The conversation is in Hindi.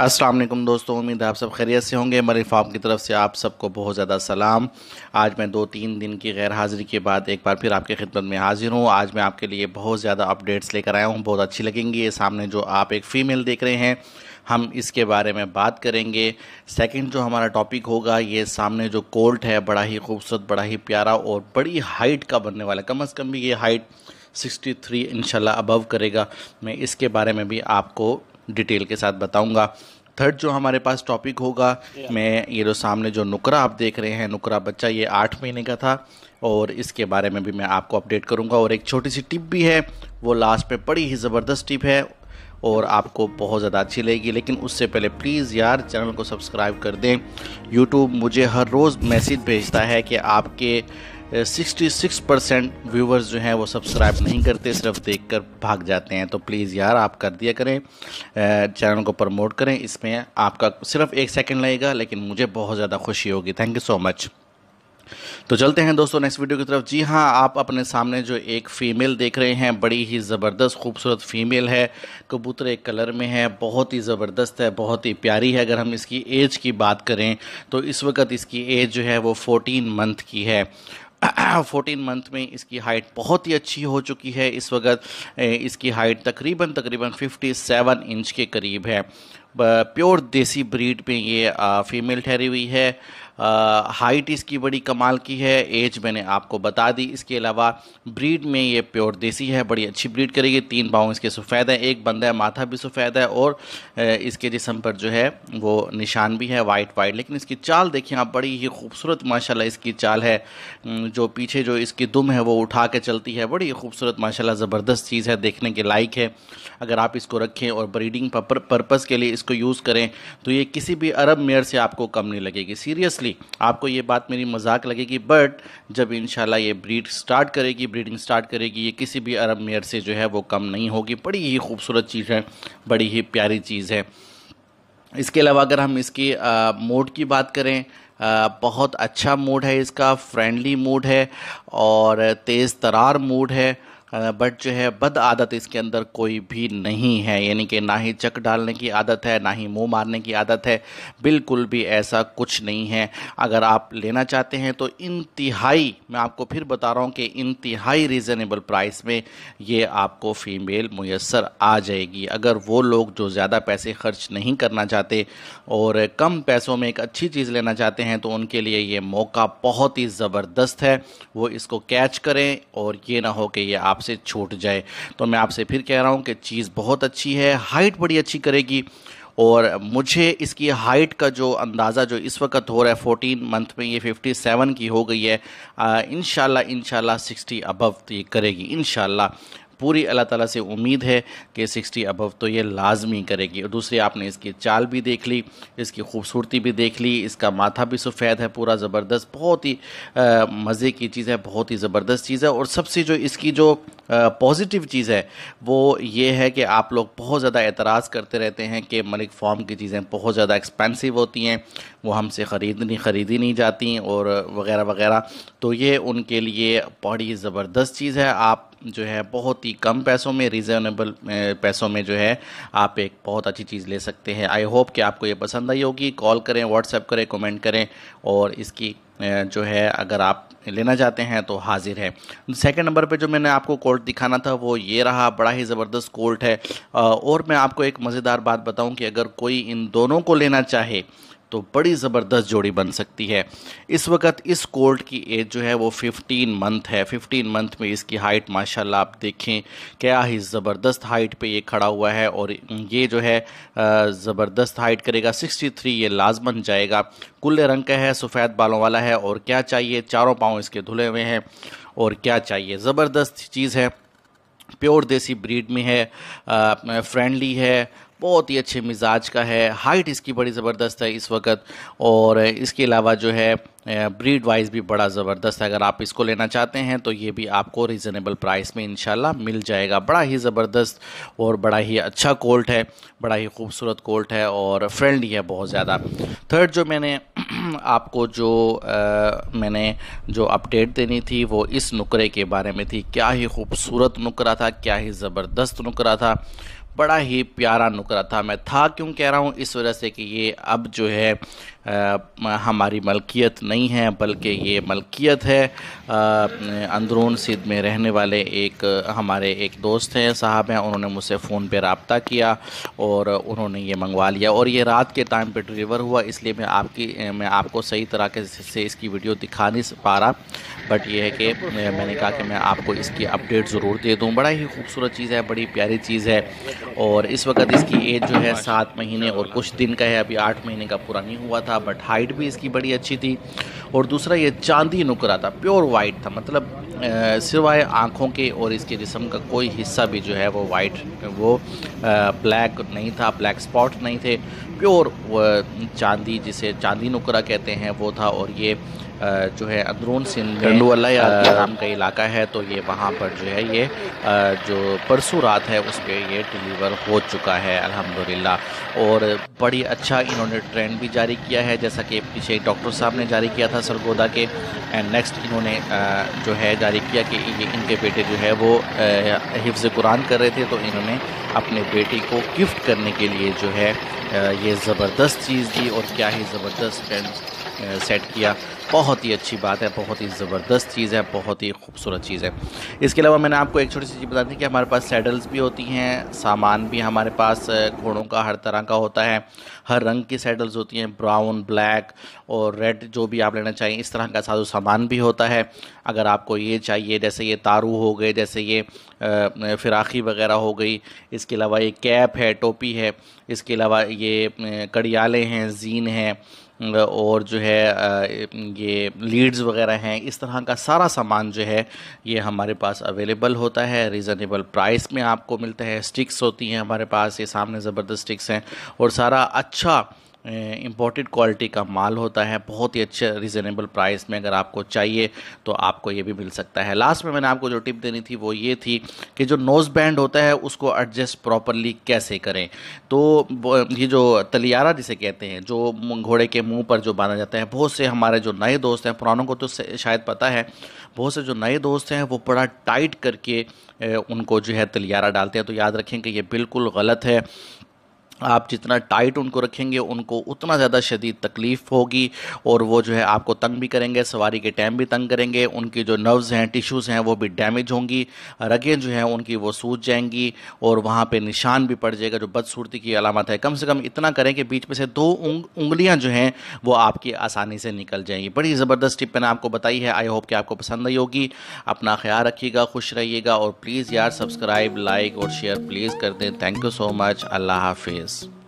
अस्सलाम वालेकुम दोस्तों उम्मीद है आप सब खैरियत से होंगे मरी फार्म की तरफ से आप सबको बहुत ज़्यादा सलाम आज मैं दो तीन दिन की गैर हाज़िरी के बाद एक बार फिर आपके खिदमत में हाज़िर हूँ आज मैं आपके लिए बहुत ज़्यादा अपडेट्स लेकर आया हूँ बहुत अच्छी लगेंगी ये सामने जो आप एक फ़ीमेल देख रहे हैं हम इसके बारे में बात करेंगे सेकंड जो हमारा टॉपिक होगा ये सामने जो कोल्ट है बड़ा ही खूबसूरत बड़ा ही प्यारा और बड़ी हाइट का बनने वाला कम अज़ कम भी ये हाइट 63 इंशाल्लाह अबव करेगा मैं इसके बारे में भी आपको डिटेल के साथ बताऊँगा थर्ड जो हमारे पास टॉपिक होगा मैं ये जो सामने जो नुकरा आप देख रहे हैं नुकरा बच्चा ये आठ महीने का था और इसके बारे में भी मैं आपको अपडेट करूंगा और एक छोटी सी टिप भी है वो लास्ट में बड़ी ही ज़बरदस्त टिप है और आपको बहुत ज़्यादा अच्छी लगेगी लेकिन उससे पहले प्लीज़ यार चैनल को सब्सक्राइब कर दें यूट्यूब मुझे हर रोज़ मैसेज भेजता है कि आपके 66 परसेंट व्यूवर्स जो हैं वो सब्सक्राइब नहीं करते सिर्फ देखकर भाग जाते हैं तो प्लीज़ यार आप कर दिया करें चैनल को प्रमोट करें इसमें आपका सिर्फ एक सेकंड लगेगा लेकिन मुझे बहुत ज़्यादा खुशी होगी थैंक यू सो मच तो चलते हैं दोस्तों नेक्स्ट वीडियो की तरफ जी हाँ आप अपने सामने जो एक फ़ीमेल देख रहे हैं बड़ी ही ज़बरदस्त खूबसूरत फ़ीमेल है कबूतर एक कलर में है बहुत ही ज़बरदस्त है बहुत ही प्यारी है अगर हम इसकी एज की बात करें तो इस वक्त इसकी एज जो है वो 14 मंथ की है फोर्टीन मंथ में इसकी हाइट बहुत ही अच्छी हो चुकी है इस वक्त इसकी हाइट तकरीबन तकरीबन 57 इंच के करीब है प्योर देसी ब्रीड में ये फीमेल ठहरी हुई है हाइट इसकी बड़ी कमाल की है एज मैंने आपको बता दी इसके अलावा ब्रीड में ये प्योर देसी है बड़ी अच्छी ब्रीड करेगी तीन पाँव इसके सफ़ेद है एक बंदा है माथा भी सफ़ेद है और इसके जिसम पर जो है वो निशान भी है वाइट वाइट लेकिन इसकी चाल देखिए आप बड़ी ही खूबसूरत माशाला इसकी चाल है जो पीछे जो इसकी दुम है वो उठा के चलती है बड़ी खूबसूरत माशा ज़बरदस्त चीज़ है देखने के लायक है अगर आप इसको रखें और ब्रीडिंग पर्पज़ के लिए इसको यूज़ करें तो ये किसी भी अरब मेयर से आपको कम नहीं लगेगी सीरियसली exactly, आपको ये बात मेरी मजाक लगेगी बट जब इन ये ब्रीड स्टार्ट करेगी ब्रीडिंग स्टार्ट करेगी ये किसी भी अरब मेयर से जो है वो कम नहीं होगी बड़ी ही खूबसूरत चीज़ है बड़ी ही प्यारी चीज़ है इसके अलावा अगर हम इसकी मोड की बात करें आ, बहुत अच्छा मूड है इसका फ्रेंडली मूड है और तेज़ तरार मूड है बट जो है बद आदत इसके अंदर कोई भी नहीं है यानी कि ना ही चक डालने की आदत है ना ही मुंह मारने की आदत है बिल्कुल भी ऐसा कुछ नहीं है अगर आप लेना चाहते हैं तो इंतहाई मैं आपको फिर बता रहा हूँ कि इंतहाई रीज़नेबल प्राइस में ये आपको फ़ीमेल मैसर आ जाएगी अगर वो लोग जो ज़्यादा पैसे खर्च नहीं करना चाहते और कम पैसों में एक अच्छी चीज़ लेना चाहते हैं तो उनके लिए ये मौका बहुत ही ज़बरदस्त है वो इसको कैच करें और ये ना हो कि ये आप आपसे छूट जाए तो मैं आपसे फिर कह रहा हूँ कि चीज़ बहुत अच्छी है हाइट बड़ी अच्छी करेगी और मुझे इसकी हाइट का जो अंदाज़ा जो इस वक्त हो रहा है फोटीन मंथ में ये फिफ्टी सेवन की हो गई है इन शाला इन सिक्सटी अबव ये करेगी इन पूरी अल्लाह ताला से उम्मीद है कि 60 अबव तो ये लाजमी करेगी और दूसरी आपने इसकी चाल भी देख ली इसकी खूबसूरती भी देख ली इसका माथा भी सफ़ेद है पूरा ज़बरदस्त बहुत ही मज़े की चीज़ है बहुत ही ज़बरदस्त चीज़ है और सबसे जो इसकी जो पॉजिटिव चीज़ है वो ये है कि आप लोग बहुत ज़्यादा एतराज़ करते रहते हैं कि मलिक फॉर्म की चीज़ें बहुत ज़्यादा एक्सपेंसिव होती हैं वो हमसे ख़रीदनी ख़रीदी नहीं जाती और वगैरह वगैरह तो ये उनके लिए बड़ी ज़बरदस्त चीज़ है आप जो है बहुत ही कम पैसों में रिजनेबल पैसों में जो है आप एक बहुत अच्छी चीज़ ले सकते हैं आई होप कि आपको ये पसंद आई होगी कॉल करें व्हाट्सएप करें कमेंट करें और इसकी जो है अगर आप लेना चाहते हैं तो हाजिर है सेकंड नंबर पे जो मैंने आपको कोर्ट दिखाना था वो ये रहा बड़ा ही ज़बरदस्त कोर्ट है और मैं आपको एक मज़ेदार बात बताऊं कि अगर कोई इन दोनों को लेना चाहे तो बड़ी ज़बरदस्त जोड़ी बन सकती है इस वक्त इस कोर्ट की एज जो है वो 15 मंथ है 15 मंथ में इसकी हाइट माशाल्लाह आप देखें क्या ही ज़बरदस्त हाइट पे ये खड़ा हुआ है और ये जो है ज़बरदस्त हाइट करेगा 63 ये लाजमन जाएगा कुल्ले रंग का है सफ़ेद बालों वाला है है और क्या चाहिए चारों पाँव इसके धुले हुए हैं और क्या चाहिए ज़बरदस्त चीज़ है प्योर देसी ब्रीड में है फ्रेंडली है बहुत ही अच्छे मिजाज का है हाइट इसकी बड़ी ज़बरदस्त है इस वक्त और इसके अलावा जो है ब्रीड वाइज भी बड़ा ज़बरदस्त है अगर आप इसको लेना चाहते हैं तो ये भी आपको रीज़नेबल प्राइस में इंशाल्लाह मिल जाएगा बड़ा ही ज़बरदस्त और बड़ा ही अच्छा कोल्ट है बड़ा ही खूबसूरत कोल्ट है और फ्रेंडली है बहुत ज़्यादा थर्ड जो मैंने आपको जो आ, मैंने जो अपडेट देनी थी वो इस नुकरे के बारे में थी क्या ही खूबसूरत नुकरा था क्या ही ज़बरदस्त नुकरा था बड़ा ही प्यारा नुकरा था मैं था क्यों कह रहा हूँ इस वजह से कि ये अब जो है आ, हमारी मलकियत नहीं है बल्कि ये मलकियत है अंदरून सिद में रहने वाले एक हमारे एक दोस्त हैं साहब हैं उन्होंने मुझसे फ़ोन पे रबता किया और उन्होंने ये मंगवा लिया और ये रात के टाइम पे डिलीवर हुआ इसलिए मैं आपकी मैं आपको सही तरह के से इसकी वीडियो दिखा नहीं पा रहा बट ये है कि मैंने कहा कि मैं आपको इसकी अपडेट ज़रूर दे दूँ बड़ा ही खूबसूरत चीज़ है बड़ी प्यारी चीज़ है और इस वक्त इसकी एज जो है सात महीने और कुछ दिन का है अभी आठ महीने का पूरा नहीं हुआ था बट हाइट भी इसकी बड़ी अच्छी थी और दूसरा ये चांदी नुकरा था प्योर वाइट था मतलब सिवाय आँखों के और इसके जिसम का कोई हिस्सा भी जो है वो वाइट वो ब्लैक नहीं था ब्लैक स्पॉट नहीं थे प्योर चांदी जिसे चांदी नुकरा कहते हैं वो था और ये जो है अंदरून सिंध नाम का इलाका है तो ये वहाँ पर जो है ये जो परसों रात है उस पर ये डिलीवर हो चुका है अल्हम्दुलिल्लाह और बड़ी अच्छा इन्होंने ट्रेंड भी जारी किया है जैसा कि पीछे डॉक्टर साहब ने जारी किया था सरगोदा के एंड नेक्स्ट इन्होंने जो है जारी किया कि ये इनके बेटे जो है वो हिफ्ज़ कुरान कर रहे थे तो इन्होंने अपने बेटी को गिफ्ट करने के लिए जो है ये ज़बरदस्त चीज़ दी और क्या ही ज़बरदस्त ट्रेंड सेट किया बहुत ही अच्छी बात है बहुत ही ज़बरदस्त चीज़ है बहुत ही खूबसूरत चीज़ है इसके अलावा मैंने आपको एक छोटी सी चीज़ बताती कि हमारे पास सैडल्स भी होती हैं सामान भी हमारे पास घोड़ों का हर तरह का होता है हर रंग की सैडल्स होती हैं ब्राउन ब्लैक और रेड जो भी आप लेना चाहिए इस तरह का साधु सामान भी होता है अगर आपको ये चाहिए जैसे ये तारू हो गए जैसे ये फिराखी वगैरह हो गई इसके अलावा ये कैप है टोपी है इसके अलावा ये कड़ियाले हैं जीन हैं और जो है ये लीड्स वगैरह हैं इस तरह का सारा सामान जो है ये हमारे पास अवेलेबल होता है रीज़नेबल प्राइस में आपको मिलता है स्टिक्स होती हैं हमारे पास ये सामने ज़बरदस्त स्टिक्स हैं और सारा अच्छा इम्पोर्टेड क्वालिटी का माल होता है बहुत ही अच्छे रिजनेबल प्राइस में अगर आपको चाहिए तो आपको ये भी मिल सकता है लास्ट में मैंने आपको जो टिप देनी थी वो ये थी कि जो नोज़ बैंड होता है उसको एडजस्ट प्रॉपरली कैसे करें तो ये जो तलियारा जिसे कहते हैं जो घोड़े के मुंह पर जो बांधा जाता है बहुत से हमारे जो नए दोस्त हैं पुरानों को तो शायद पता है बहुत से जो नए दोस्त हैं वो बड़ा टाइट करके उनको जो है तलियारा डालते हैं तो याद रखें कि ये बिल्कुल गलत है आप जितना टाइट उनको रखेंगे उनको उतना ज़्यादा शदीद तकलीफ़ होगी और वो जो है आपको तंग भी करेंगे सवारी के टाइम भी तंग करेंगे उनकी जो नर्व्स हैं टिश्यूज़ हैं वो भी डैमेज होंगी रगें जो हैं उनकी वो सूज जाएंगी और वहाँ पे निशान भी पड़ जाएगा जो बदसूरती की अलामत है कम से कम इतना करें कि बीच में से दो उंग, उंगलियाँ जो हैं वो आपकी आसानी से निकल जाएंगी बड़ी ज़बरदस्त टिप मैंने आपको बताई है आई होप कि आपको पसंद आई होगी अपना ख्याल रखिएगा खुश रहिएगा और प्लीज़ यार सब्सक्राइब लाइक और शेयर प्लीज़ कर दें थैंक यू सो मच अल्लाह हाफिज़ is.